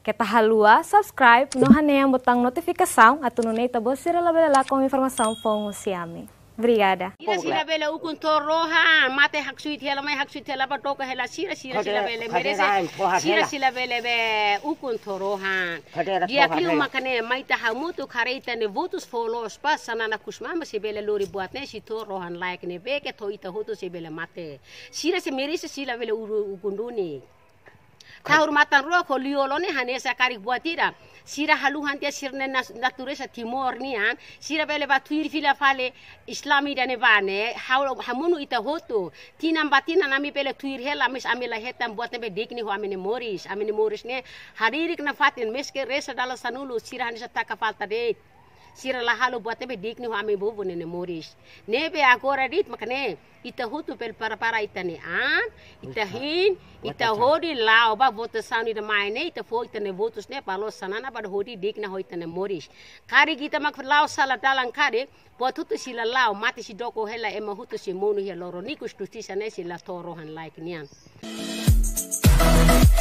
kita halua, subscribe, no haneang botang notificação, ato no neita bocira labela com informação fongo siame. Obrigada. Sira sira bela ukun torroha mate haksuit hela mai haksuit hela ba toka hela sira sira sira bela merese sira sira bela be ukun torroha. Dia kliu makane mai ta hamutu kareita ne votus folos pas sana na kusma ma bela lori buat ne si torrohan like ne beke toita hotu si bela mate. Sira se merese sira bela ukun duni. Tahur matan ruo ko liolo ne hane sa kari buatira. Sira haluhan tia sirne na nature sa timor ni an. Ha. Sira bele ba tuir fila fale islami dane bane. Haul hamunu ita hoto. Tinam batina nami bele tuir hela mes amila hetam buat nebe dekni ho amene moris. Amene moris ne haririk na fatin meske resa dala sanulu sira hane sa takafalta dek sira la halo buat nebe dik ni ho ame bubu nene moris. Nebe agora dit makane ita hutu pel para para ita ne an, ita hin, ita hodi la oba voto sauni de mai ne ita fo ita ne votus ne palo sanana pada hodi dik ne ho ita ne moris. Kari kita mak lao sala dalan kare buat hutu sila lao mati si doko hela ema hutu si monu hia loro nikus tusti sanesi la torohan like nian. Thank you.